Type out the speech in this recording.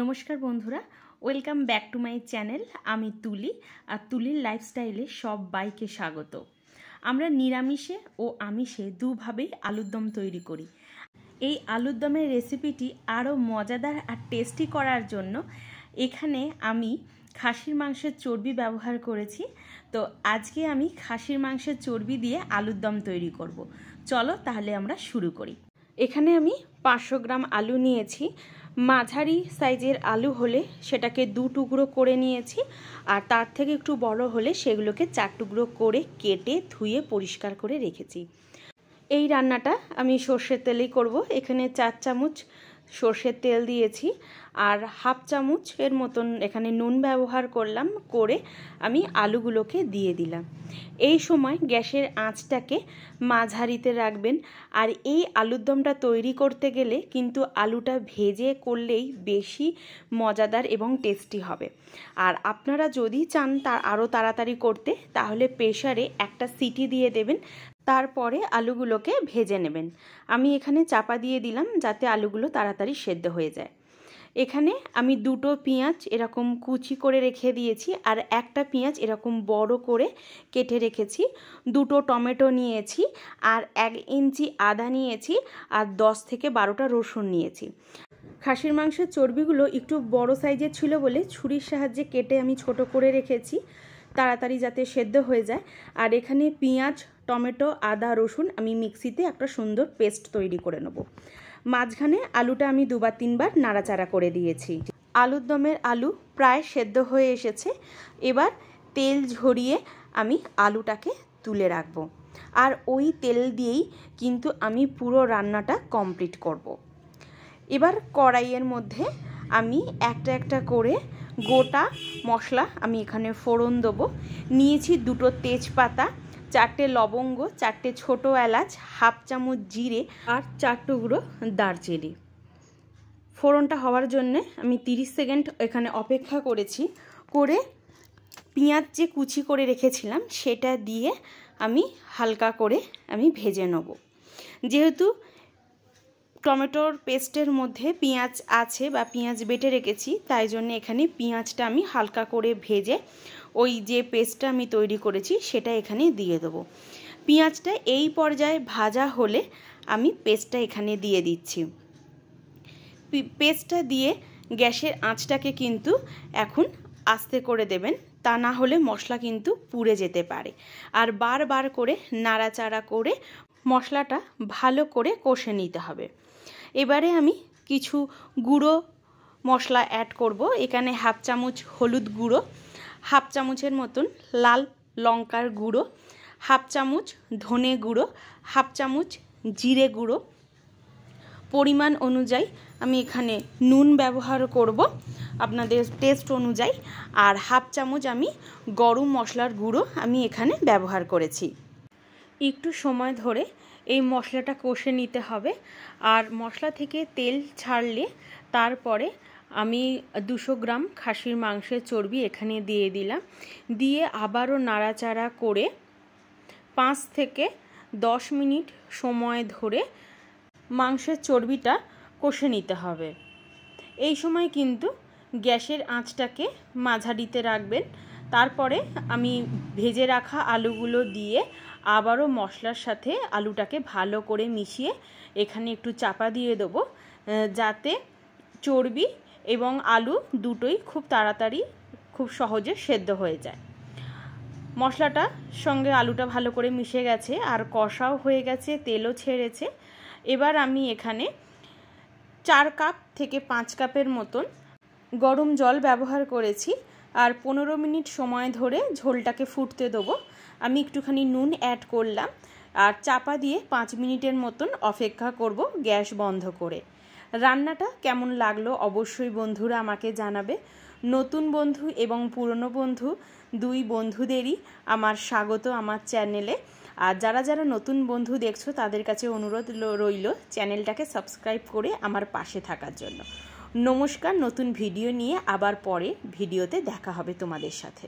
নমস্কার বন্ধুরা welcome back to my channel আমি তুলি আর তুলির লাইফস্টাইলে সব বাইকে স্বাগত আমরা নিরামিষে ও আমিষে দুভাবেই আলুর দম তৈরি করি এই আলুর দমের রেসিপিটি আরও মজাদার আর টেস্টি করার জন্য এখানে আমি খাসির মাংসের চর্বি ব্যবহার করেছি তো আজকে আমি খাসির মাংসের চর্বি দিয়ে আলুর দম তৈরি করব। চলো তাহলে আমরা শুরু করি এখানে আমি পাঁচশো গ্রাম আলু নিয়েছি মাঝারি সাইজের আলু হলে সেটাকে দু টুকরো করে নিয়েছি আর তার থেকে একটু বড় হলে সেগুলোকে চার টুকরো করে কেটে ধুয়ে পরিষ্কার করে রেখেছি এই রান্নাটা আমি সর্ষের তেলেই করব এখানে চার চামচ সর্ষের তেল দিয়েছি আর হাফ চামচ এর মতন এখানে নুন ব্যবহার করলাম করে আমি আলুগুলোকে দিয়ে দিলাম এই সময় গ্যাসের আঁচটাকে মাঝারিতে রাখবেন আর এই আলুর দমটা তৈরি করতে গেলে কিন্তু আলুটা ভেজে করলেই বেশি মজাদার এবং টেস্টি হবে আর আপনারা যদি চান তার আরও তাড়াতাড়ি করতে তাহলে প্রেশারে একটা সিটি দিয়ে দেবেন তারপরে আলুগুলোকে ভেজে নেবেন আমি এখানে চাপা দিয়ে দিলাম যাতে আলুগুলো তাড়াতাড়ি সেদ্ধ হয়ে যায় এখানে আমি দুটো পেঁয়াজ এরকম কুচি করে রেখে দিয়েছি আর একটা পেঁয়াজ এরকম বড় করে কেটে রেখেছি দুটো টমেটো নিয়েছি আর এক ইঞ্চি আদা নিয়েছি আর দশ থেকে বারোটা রসুন নিয়েছি খাসির মাংসের চর্বিগুলো একটু বড় সাইজের ছিল বলে ছুরির সাহায্যে কেটে আমি ছোট করে রেখেছি তাড়াতাড়ি যাতে সেদ্ধ হয়ে যায় আর এখানে পেঁয়াজ টমেটো আদা রসুন আমি মিক্সিতে একটা সুন্দর পেস্ট তৈরি করে নেবো মাঝখানে আলুটা আমি দুবার তিনবার নাড়াচাড়া করে দিয়েছি আলুর দমের আলু প্রায় সেদ্ধ হয়ে এসেছে এবার তেল ঝরিয়ে আমি আলুটাকে তুলে রাখব আর ওই তেল দিয়েই কিন্তু আমি পুরো রান্নাটা কমপ্লিট করব। এবার কড়াইয়ের মধ্যে আমি একটা একটা করে গোটা মশলা আমি এখানে ফোড়ন দেবো নিয়েছি দুটো তেজপাতা চারটে লবঙ্গ চারটে ছোট এলাচ হাফ চামচ জিরে আর চার টুকরো দারচিনি ফোড়নটা হওয়ার জন্যে আমি 30 সেকেন্ড এখানে অপেক্ষা করেছি করে পেঁয়াজ যে কুচি করে রেখেছিলাম সেটা দিয়ে আমি হালকা করে আমি ভেজে নেব যেহেতু টমেটোর পেস্টের মধ্যে পেঁয়াজ আছে বা পেঁয়াজ বেটে রেখেছি তাই জন্য এখানে পেঁয়াজটা আমি হালকা করে ভেজে ওই যে পেস্টটা আমি তৈরি করেছি সেটা এখানে দিয়ে দেবো পেঁয়াজটা এই পর্যায়ে ভাজা হলে আমি পেস্টটা এখানে দিয়ে দিচ্ছি পেস্টটা দিয়ে গ্যাসের আঁচটাকে কিন্তু এখন আস্তে করে দেবেন তা না হলে মশলা কিন্তু পুড়ে যেতে পারে আর বারবার করে নাড়াচাড়া করে মশলাটা ভালো করে কষে নিতে হবে এবারে আমি কিছু গুঁড়ো মশলা অ্যাড করব এখানে হাফ চামচ হলুদ গুঁড়ো হাফ চামচের মতন লাল লঙ্কার গুঁড়ো হাফ চামচ ধনে গুঁড়ো হাফ চামচ জিরে গুঁড়ো পরিমাণ অনুযায়ী আমি এখানে নুন ব্যবহার করব আপনাদের টেস্ট অনুযায়ী আর হাফ চামচ আমি গরম মশলার গুঁড়ো আমি এখানে ব্যবহার করেছি একটু সময় ধরে এই মশলাটা কষে নিতে হবে আর মশলা থেকে তেল ছাড়লে তারপরে আমি দুশো গ্রাম খাসির মাংসের চর্বি এখানে দিয়ে দিলাম দিয়ে আবারও নাড়াচাড়া করে পাঁচ থেকে দশ মিনিট সময় ধরে মাংসের চর্বিটা কষে নিতে হবে এই সময় কিন্তু গ্যাসের আঁচটাকে মাঝারিতে রাখবেন তারপরে আমি ভেজে রাখা আলুগুলো দিয়ে আবারও মশলার সাথে আলুটাকে ভালো করে মিশিয়ে এখানে একটু চাপা দিয়ে দেবো যাতে চর্বি এবং আলু দুটোই খুব তাড়াতাড়ি খুব সহজে সেদ্ধ হয়ে যায় মশলাটা সঙ্গে আলুটা ভালো করে মিশে গেছে আর কষাও হয়ে গেছে তেলও ছেড়েছে এবার আমি এখানে চার কাপ থেকে পাঁচ কাপের মতন গরম জল ব্যবহার করেছি আর পনেরো মিনিট সময় ধরে ঝোলটাকে ফুটতে দেবো আমি একটুখানি নুন অ্যাড করলাম আর চাপা দিয়ে পাঁচ মিনিটের মতন অপেক্ষা করব গ্যাস বন্ধ করে রান্নাটা কেমন লাগলো অবশ্যই বন্ধুরা আমাকে জানাবে নতুন বন্ধু এবং পুরনো বন্ধু দুই বন্ধুদেরই আমার স্বাগত আমার চ্যানেলে আর যারা যারা নতুন বন্ধু দেখছো তাদের কাছে অনুরোধ রইল চ্যানেলটাকে সাবস্ক্রাইব করে আমার পাশে থাকার জন্য নমস্কার নতুন ভিডিও নিয়ে আবার পরে ভিডিওতে দেখা হবে তোমাদের সাথে